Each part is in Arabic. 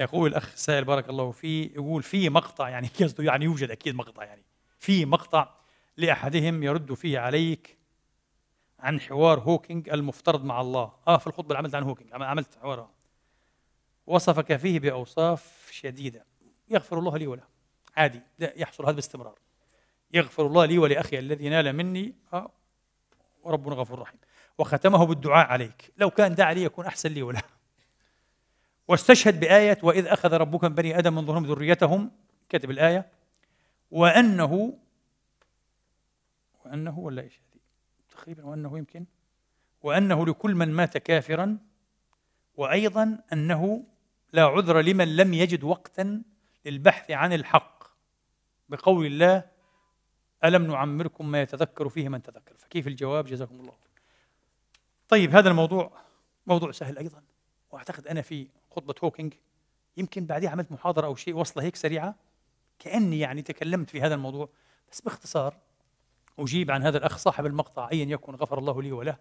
يقول الاخ سائل بارك الله فيه يقول في مقطع يعني قصده يعني يوجد اكيد مقطع يعني في مقطع لاحدهم يرد فيه عليك عن حوار هوكينج المفترض مع الله اه في الخطبه اللي عملت عن هوكينج عملت حوارها وصفك فيه باوصاف شديده يغفر الله لي وله عادي لا يحصل هذا باستمرار يغفر الله لي ولاخي الذي نال مني آه وربنا غفور رحيم وختمه بالدعاء عليك لو كان دعا لي يكون احسن لي وله واستشهد بآية وإذ أخذ ربك من بني آدم من ظهورهم ذريتهم كتب الآية وأنه وأنه ولا إيش هذه تقريبا وأنه يمكن وأنه لكل من مات كافرا وأيضا أنه لا عذر لمن لم يجد وقتا للبحث عن الحق بقول الله ألم نعمركم ما يتذكر فيه من تذكر فكيف الجواب جزاكم الله طيب هذا الموضوع موضوع سهل أيضا وأعتقد أنا في خطبه هوكينج يمكن بعديها عملت محاضره او شيء وصله هيك سريعه كاني يعني تكلمت في هذا الموضوع بس باختصار اجيب عن هذا الاخ صاحب المقطع ايا يكن غفر الله لي وله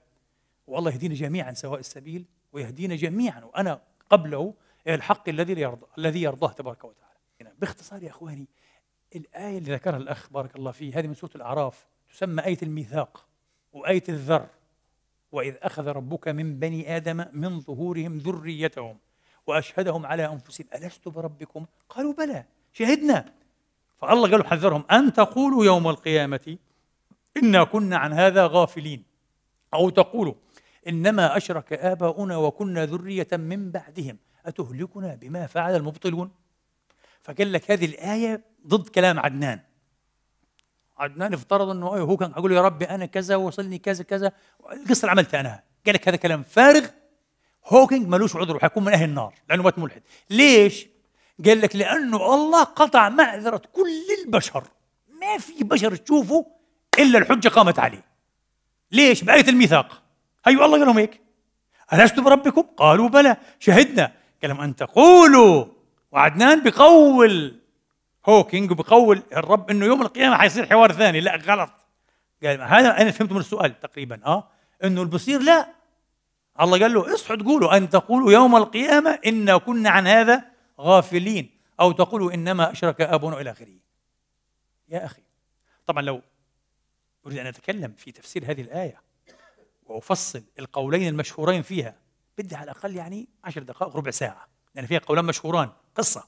والله يهدينا جميعا سواء السبيل ويهدينا جميعا وانا قبله الى الحق الذي يرضى الذي يرضاه تبارك وتعالى يعني باختصار يا اخواني الايه اللي ذكرها الاخ بارك الله فيه هذه من سوره الاعراف تسمى ايه الميثاق وايه الذر واذ اخذ ربك من بني ادم من ظهورهم ذريتهم وأشهدهم على أنفسهم ألست بربكم قالوا بلى شهدنا فالله قال حذرهم أن تقولوا يوم القيامة إنا كنا عن هذا غافلين أو تقولوا إنما أشرك آباؤنا وكنا ذرية من بعدهم أتهلكنا بما فعل المبطلون فقال لك هذه الآية ضد كلام عدنان عدنان افترض انه أيوه، هو كان يقول يا ربي انا كذا وصلني كذا كذا القصه اللي عملتها انا قال لك هذا كلام فارغ هوكينج ملوش عذر وحيكون من اهل النار لانه مات ملحد ليش قال لك لانه الله قطع معذره كل البشر ما في بشر تشوفه الا الحجه قامت عليه ليش بايه الميثاق ايوه الله قال لهم هيك ألست بربكم؟ قالوا بلى شهدنا قال أن تقولوا وعدنان بقول هوكينج بقول الرب انه يوم القيامه حيصير حوار ثاني لا غلط قال هذا انا فهمت من السؤال تقريبا اه انه اللي لا الله قال له اصعد قولوا أن تقولوا يوم القيامة إنا كنا عن هذا غافلين أو تقولوا إنما أشرك ابونا إلى آخره يا أخي طبعا لو أريد أن أتكلم في تفسير هذه الآية وأفصل القولين المشهورين فيها بدي على الأقل يعني عشر دقائق ربع ساعة لأن فيها قولان مشهوران قصة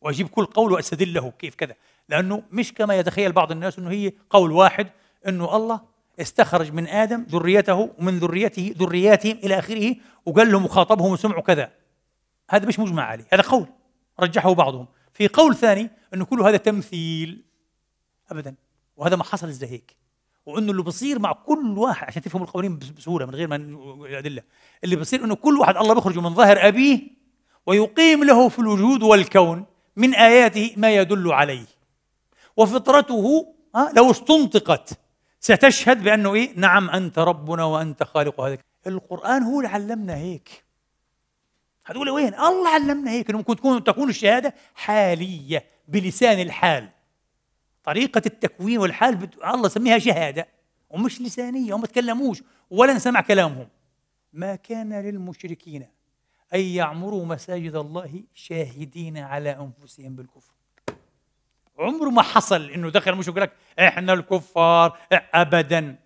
وأجيب كل قول وأستدله كيف كذا لأنه مش كما يتخيل بعض الناس أنه هي قول واحد أنه الله استخرج من ادم ذريته ومن ذريته ذرياتهم الى اخره وقال لهم وخاطبهم وسمعوا كذا هذا مش مجمع عليه هذا قول رجحه بعضهم في قول ثاني انه كل هذا تمثيل ابدا وهذا ما حصل هيك وانه اللي بصير مع كل واحد عشان تفهم القوانين بسهوله من غير ما الادله اللي بصير انه كل واحد الله بيخرجه من ظهر ابيه ويقيم له في الوجود والكون من اياته ما يدل عليه وفطرته لو استنطقت ستشهد بأنه إيه؟ نعم أنت ربنا وأنت خالق هذا القرآن هو اللي علمنا هيك هتقول وين؟ الله علمنا هيك انه ممكن تكون تكون الشهادة حالية بلسان الحال طريقة التكوين والحال بت... الله سميها شهادة ومش لسانية هم ما تكلموش ولا نسمع كلامهم ما كان للمشركين أن يعمروا مساجد الله شاهدين على أنفسهم بالكفر عمره ما حصل انه دخل مش يقول لك احنا الكفار ابدا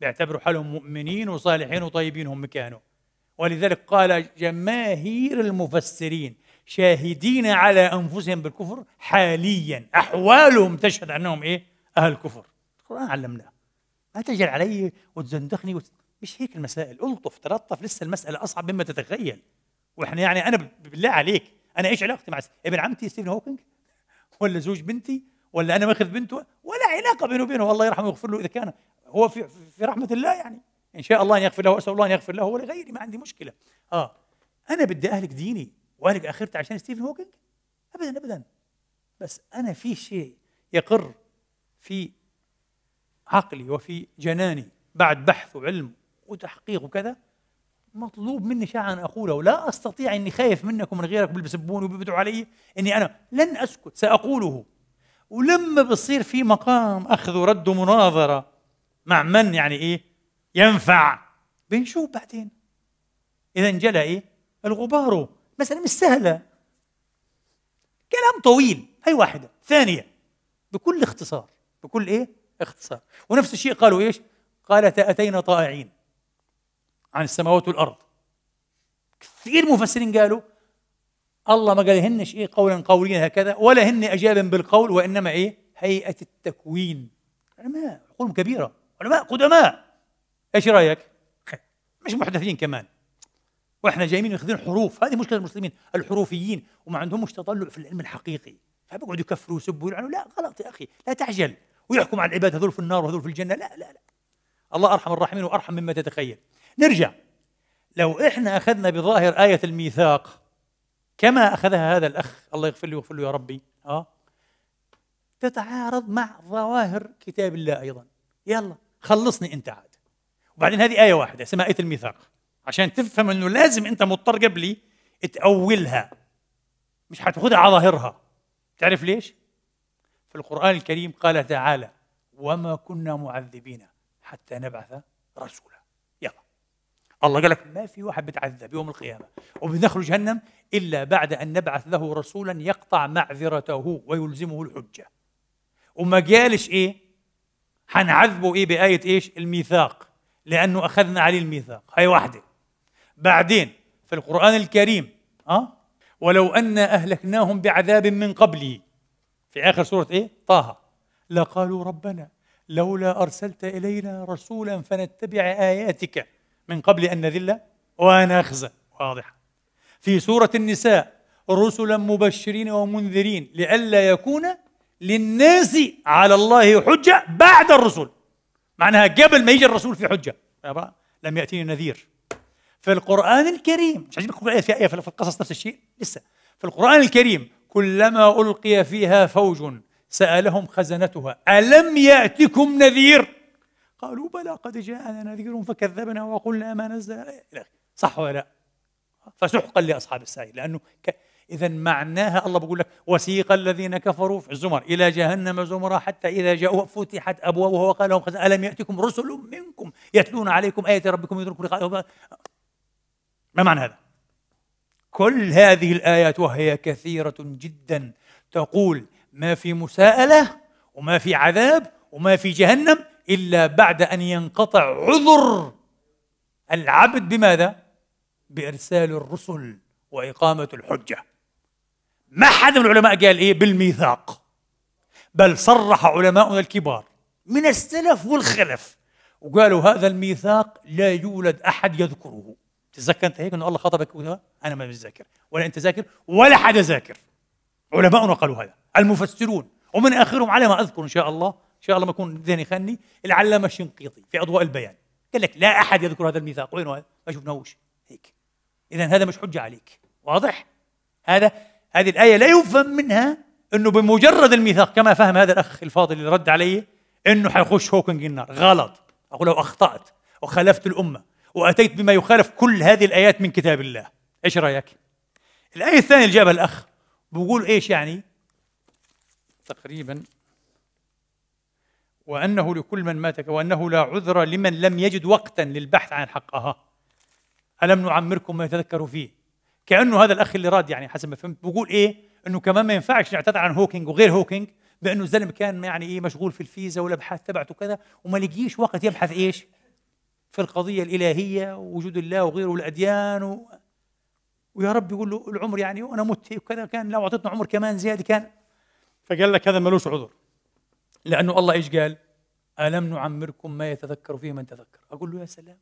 بيعتبروا حالهم مؤمنين وصالحين وطيبين هم كانوا ولذلك قال جماهير المفسرين شاهدين على انفسهم بالكفر حاليا احوالهم تشهد انهم ايه اهل كفر القران علمناه ما تجعل علي وتزندخني وت... مش هيك المسائل الطف تلطف لسه المساله اصعب مما تتخيل واحنا يعني انا بالله عليك انا ايش علاقتي مع ابن عمتي ستيفن هوكينج ولا زوج بنتي ولا انا ماخذ بنته ولا علاقه بينه وبينه الله يرحمه ويغفر له اذا كان هو في في رحمه الله يعني ان شاء الله ان يغفر له واسال الله ان يغفر له ولغيري ما عندي مشكله اه انا بدي اهلك ديني واهلك اخرتي عشان ستيفن هوكينج ابدا ابدا بس انا في شيء يقر في عقلي وفي جناني بعد بحث وعلم وتحقيق وكذا مطلوب مني شيء أن أقوله لا أستطيع أني خايف منكم من غيركم اللي بيسبوني علي أني أنا لن أسكت سأقوله ولما بصير في مقام أخذ ورد مناظرة مع من يعني إيه ينفع بنشوف بعدين إذا انجلى إيه الغبار مسألة مش سهلة كلام طويل هي واحدة ثانية بكل اختصار بكل إيه اختصار ونفس الشيء قالوا إيش قال أتينا طائعين عن السماوات والارض كثير مفسرين قالوا الله ما قالهنش ايه قولا قوليا هكذا ولا هن اجابا بالقول وانما ايه هيئه التكوين علماء علوم كبيره علماء قدماء ايش رايك؟ مش محدثين كمان واحنا جايين واخذين حروف هذه مشكله المسلمين الحروفيين وما عندهمش تطلع في العلم الحقيقي فبيقعدوا يكفروا ويسبوا ويلعنوا لا غلط يا اخي لا تعجل ويحكم على العباد هذول في النار وهذول في الجنه لا لا لا الله ارحم الراحمين وارحم مما تتخيل نرجع لو احنا اخذنا بظاهر ايه الميثاق كما اخذها هذا الاخ الله يغفر له ويغفر له يا ربي اه تتعارض مع ظواهر كتاب الله ايضا يلا خلصني انت عاد وبعدين هذه ايه واحده اسمها ايه الميثاق عشان تفهم انه لازم انت مضطر قبلي تاولها مش حتاخذها على ظاهرها تعرف ليش في القران الكريم قال تعالى وما كنا معذبين حتى نبعث رسولا الله قال لك ما في واحد بتعذب يوم القيامة وبندخل جهنم إلا بعد أن نبعث له رسولا يقطع معذرته ويلزمه الحجة وما قالش إيه حنعذبه إيه بآية إيش الميثاق لأنه أخذنا عليه الميثاق هاي واحدة بعدين في القرآن الكريم أه ولو أنا أهلكناهم بعذاب من قبله في آخر سورة إيه طه لقالوا ربنا لولا أرسلت إلينا رسولا فنتبع آياتك من قبل أن نذل ونخزى واضحة في سورة النساء رسلا مبشرين ومنذرين لئلا يكون للناس على الله حجة بعد الرسل معناها قبل ما يجي الرسول في حجة لم يأتيني نذير في القرآن الكريم مش عايزين نقول آية في آية في القصص نفس الشيء لسه في القرآن الكريم كلما ألقي فيها فوج سألهم خزنتها ألم يأتكم نذير قالوا بلى قد جاءنا نذير فكذبنا وقلنا ما نزل إلى صح ولا لا؟ فسحقا لاصحاب السعير لانه ك... اذا معناها الله بيقول لك وسيق الذين كفروا في الزمر الى جهنم زمرا حتى اذا جاءوا فتحت ابوابها وقال لهم الم ياتكم رسل منكم يتلون عليكم ايه ربكم يدركوا لقاءه ما معنى هذا؟ كل هذه الايات وهي كثيره جدا تقول ما في مساءله وما في عذاب وما في جهنم إلا بعد أن ينقطع عذر العبد بماذا؟ بإرسال الرسل وإقامة الحجة ما حد من العلماء قال إيه بالميثاق بل صرح علماؤنا الكبار من السلف والخلف وقالوا هذا الميثاق لا يولد أحد يذكره تتذكر أنت هيك أنه الله خطبك وذا؟ أنا ما بتذكر ولا أنت ذاكر ولا حدا ذاكر علماؤنا قالوا هذا المفسرون ومن آخرهم على ما أذكر إن شاء الله شاء الله ما يكون ذهني خاني العلامه الشنقيطي في اضواء البيان قال لك لا احد يذكر هذا الميثاق وينه هذا؟ ما شفناهوش هيك اذا هذا مش حجه عليك واضح هذا هذه الايه لا يفهم منها انه بمجرد الميثاق كما فهم هذا الاخ الفاضل اللي رد علي انه حيخش هوكينج النار غلط اقول لو اخطات وخالفت الامه واتيت بما يخالف كل هذه الايات من كتاب الله ايش رايك الايه الثانيه اللي جابها الاخ بقول ايش يعني تقريبا وأنه لكل من مات وأنه لا عذر لمن لم يجد وقتا للبحث عن حقها ألم نعمركم ما يتذكر فيه كأنه هذا الأخ اللي راد يعني حسب ما فهمت بقول إيه أنه كمان ما ينفعش نعتذر عن هوكينج وغير هوكينج بأنه الزلم كان يعني إيه مشغول في الفيزا والأبحاث تبعته كذا وما لقيش وقت يبحث إيش في القضية الإلهية ووجود الله وغيره والأديان و... ويا رب يقول له العمر يعني وأنا مت وكذا كان لو أعطيتنا عمر كمان زيادة كان فقال لك هذا ملوش عذر لأنه الله إيش قال ألم نعمركم ما يتذكر فيه من تذكر أقول له يا سلام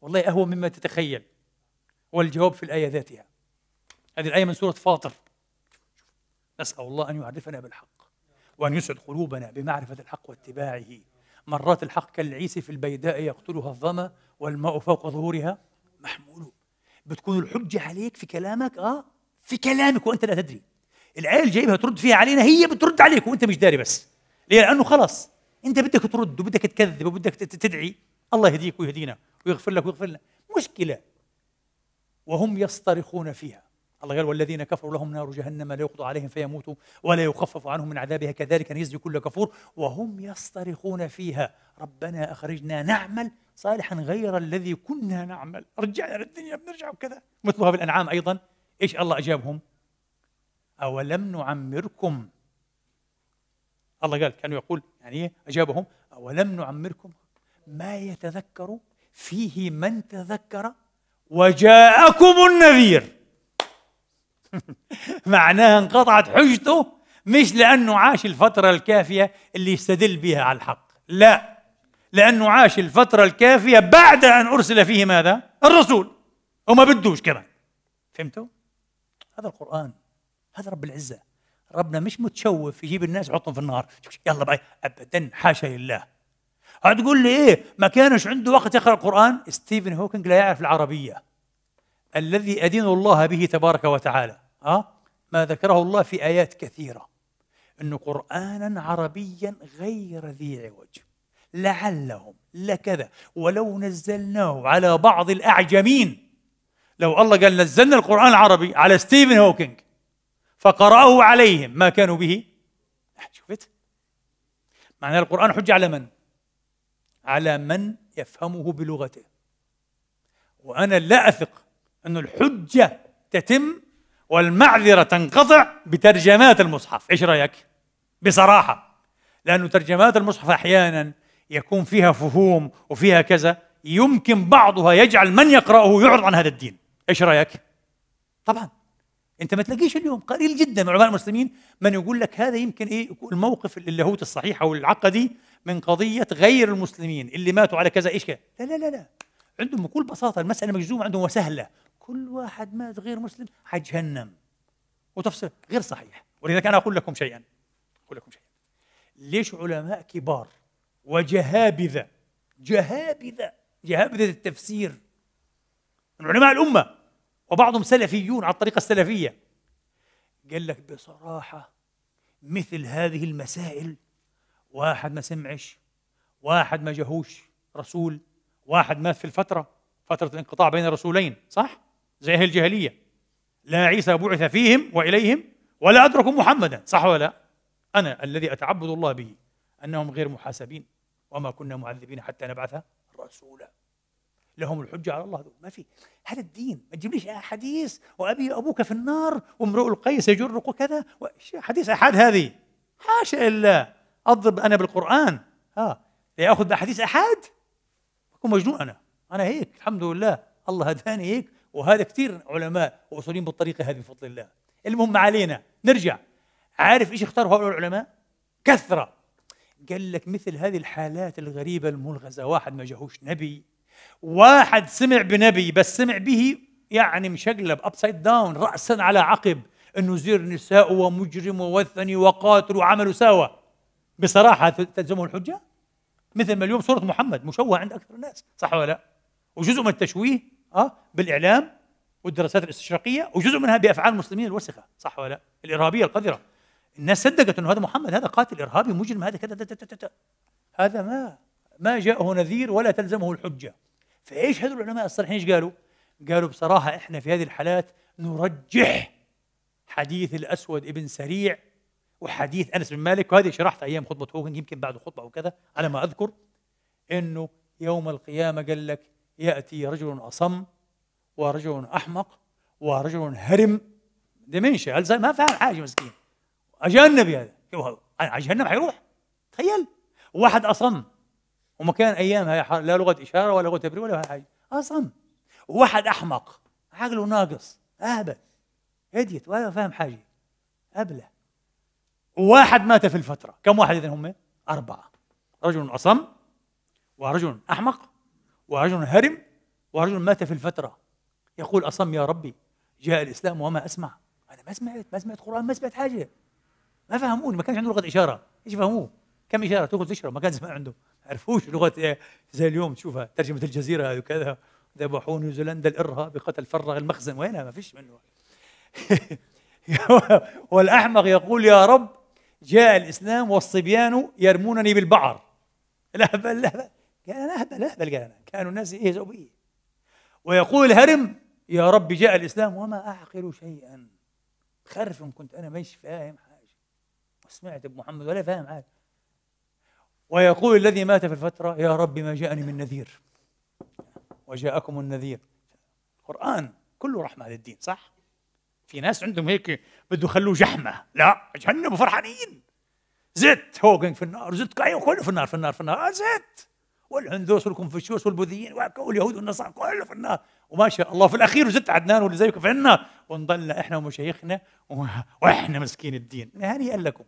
والله اهون مما تتخيل والجواب في الآية ذاتها هذه الآية من سورة فاطر نسأل الله أن يعرفنا بالحق وأن يسعد قلوبنا بمعرفة الحق واتباعه مرات الحق كالعيس في البيداء يقتلها الظمأ والماء فوق ظهورها محمول بتكون الحجة عليك في كلامك آه في كلامك وأنت لا تدري الآية اللي جايبها ترد فيها علينا هي بترد عليك وأنت مش داري بس ليه؟ لانه خلص انت بدك ترد وبدك تكذب وبدك تدعي الله يهديك ويهدينا ويغفر لك ويغفر لنا مشكله وهم يصطرخون فيها الله قال والذين كفروا لهم نار جهنم لا يقضى عليهم فيموتوا ولا يخفف عنهم من عذابها كذلك نجزي كل كفور وهم يصطرخون فيها ربنا اخرجنا نعمل صالحا غير الذي كنا نعمل رجعنا للدنيا بنرجع وكذا مثلها بالانعام ايضا ايش الله اجابهم اولم نعمركم الله قال كانوا يقول يعني إيه؟ أجابهم أولم نعمركم ما يتذكر فيه من تذكر وجاءكم النذير معناها انقطعت حجته مش لأنه عاش الفترة الكافية اللي يستدل بها على الحق لا لأنه عاش الفترة الكافية بعد أن أرسل فيه ماذا؟ الرسول وما بدوش كمان فهمتوا؟ هذا القرآن هذا رب العزة ربنا مش متشوف يجيب الناس يحطهم في النار يلا بقى ابدا حاشا لله هتقول لي ايه ما كانش عنده وقت يقرا القران ستيفن هوكينج لا يعرف العربيه الذي ادين الله به تبارك وتعالى اه ما ذكره الله في ايات كثيره انه قرانا عربيا غير ذي عوج لعلهم لكذا ولو نزلناه على بعض الاعجمين لو الله قال نزلنا القران العربي على ستيفن هوكينج فقرأه عليهم ما كانوا به شفت معنى القرآن حجة على من؟ على من يفهمه بلغته وأنا لا أثق أن الحجة تتم والمعذرة تنقطع بترجمات المصحف إيش رأيك؟ بصراحة لأن ترجمات المصحف أحيانا يكون فيها فهوم وفيها كذا يمكن بعضها يجعل من يقرأه يعرض عن هذا الدين إيش رأيك؟ طبعا انت ما تلاقيش اليوم قليل جدا من علماء المسلمين من يقول لك هذا يمكن ايه الموقف اللاهوت الصحيح او العقدي من قضيه غير المسلمين اللي ماتوا على كذا ايش كذا لا لا لا لا عندهم بكل بساطه المساله مجزومه عندهم وسهله كل واحد مات غير مسلم حجهنم وتفسير غير صحيح ولذلك انا اقول لكم شيئا اقول لكم شيئا ليش علماء كبار وجهابذه جهابذه جهابذه التفسير من علماء الامه وبعضهم سلفيون على الطريقة السلفية قال لك بصراحة مثل هذه المسائل واحد ما سمعش واحد ما جهوش رسول واحد مات في الفترة فترة الانقطاع بين الرسولين صح؟ زي أهل الجاهلية لا عيسى بعث فيهم وإليهم ولا أدركوا محمدا صح ولا لا؟ أنا الذي أتعبد الله به أنهم غير محاسبين وما كنا معذبين حتى نبعث رسولا لهم الحجه على الله ما في هذا الدين ما تجيب ليش احاديث وابي أبوك في النار وامرؤ القيس يجرك وكذا حديث احاد هذه حاشا إلا اضرب انا بالقران ها آه. ياخذ باحاديث احاد بكون مجنون انا انا هيك الحمد لله الله هداني هيك وهذا كثير علماء واصوليين بالطريقه هذه بفضل الله المهم ما علينا نرجع عارف ايش اختاروا هؤلاء العلماء كثره قال لك مثل هذه الحالات الغريبه الملغزه واحد ما جاهوش نبي واحد سمع بنبي بس سمع به يعني مشقلب ابسايد داون راسا على عقب انه زير نساء ومجرم ووثني وقاتل وعملوا سوا بصراحه تلزمه الحجه مثل ما اليوم سوره محمد مشوهه عند اكثر الناس صح ولا لا وجزء من التشويه اه بالاعلام والدراسات الاستشراقيه وجزء منها بافعال المسلمين الوسخه صح ولا لا الارهابيه القذره الناس صدقت انه هذا محمد هذا قاتل ارهابي مجرم هذا كذا هذا ما ما جاءه نذير ولا تلزمه الحجه فايش هذول العلماء الصالحين ايش قالوا؟ قالوا بصراحه احنا في هذه الحالات نرجح حديث الاسود ابن سريع وحديث انس بن مالك وهذه شرحت ايام خطبه هوجن يمكن بعد خطبه او كذا على ما اذكر انه يوم القيامه قال لك ياتي رجل اصم ورجل احمق ورجل هرم ديمنشيا ما فاهم حاجه مسكين اجنبي هذا عجهنم حيروح تخيل واحد اصم وما كان ايامها لا لغه اشاره ولا لغه تبرير ولا حاجه اصم واحد احمق عقله ناقص اهبل هديت ولا فاهم حاجه ابله واحد مات في الفتره كم واحد اذا هم اربعه رجل اصم ورجل احمق ورجل هرم ورجل مات في الفتره يقول اصم يا ربي جاء الاسلام وما اسمع انا ما سمعت ما سمعت قران ما سمعت حاجه ما فهموني ما كانش عنده لغه اشاره ايش فهموه كم اشاره تاخذ تشرب ما كان ما عنده عرفوش لغه إيه؟ زي اليوم تشوفها ترجمه الجزيره هذه وكذا ذبحوا نيوزيلندا الارهاب قتل فرغ المخزن وينها ما فيش منه والاحمق يقول يا رب جاء الاسلام والصبيان يرمونني بالبعر الاهبل الاهبل قال انا اهبل اهبل قال انا كانوا الناس يهزوا بي ويقول هرم يا رب جاء الاسلام وما اعقل شيئا خرف كنت انا مش فاهم حاجه وسمعت بمحمد ولا فاهم حاجه ويقول الذي مات في الفترة يا رب ما جاءني من نذير وجاءكم النذير القرآن كله رحمة للدين صح؟ في ناس عندهم هيك بده يخلوه جحمة لا جهنم فرحانين زت هوجنج في النار زت كايو كله في النار في النار في النار آه زت والهندوس والكونفوشيوس والبوذيين واليهود والنصارى كله في النار وما شاء الله في الاخير وزدت عدنان واللي زيكم في النار ونضلنا احنا ومشايخنا واحنا مسكين الدين هنيئا لكم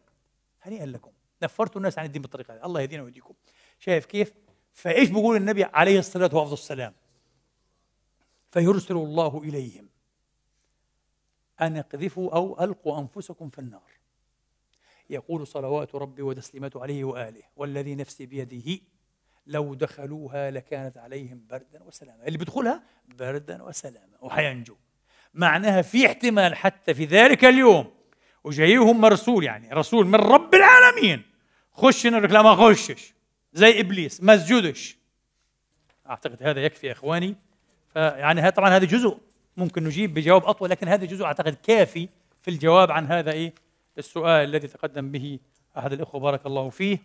هنيئا لكم نفرتوا الناس عن الدين بالطريقه هذه الله يهدينا ويهديكم شايف كيف فايش بيقول النبي عليه الصلاه والسلام فيرسل الله اليهم ان اقذفوا او القوا انفسكم في النار يقول صلوات ربي وتسليماته عليه واله والذي نفسي بيده لو دخلوها لكانت عليهم بردا وسلاما اللي بيدخلها بردا وسلاما وحينجو معناها في احتمال حتى في ذلك اليوم وجايهم مرسول يعني رسول من رب مين خش نقول لك لا ما خشش زي ابليس ما سجدش اعتقد هذا يكفي يا اخواني فيعني طبعا هذا جزء ممكن نجيب بجواب اطول لكن هذا جزء اعتقد كافي في الجواب عن هذا ايه السؤال الذي تقدم به احد الاخوه بارك الله فيه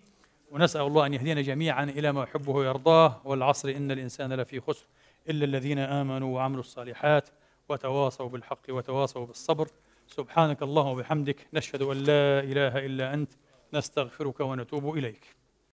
ونسال الله ان يهدينا جميعا الى ما يحبه ويرضاه والعصر ان الانسان لفي خسر الا الذين امنوا وعملوا الصالحات وتواصوا بالحق وتواصوا بالصبر سبحانك اللهم وبحمدك نشهد ان لا اله الا انت نستغفرك ونتوب إليك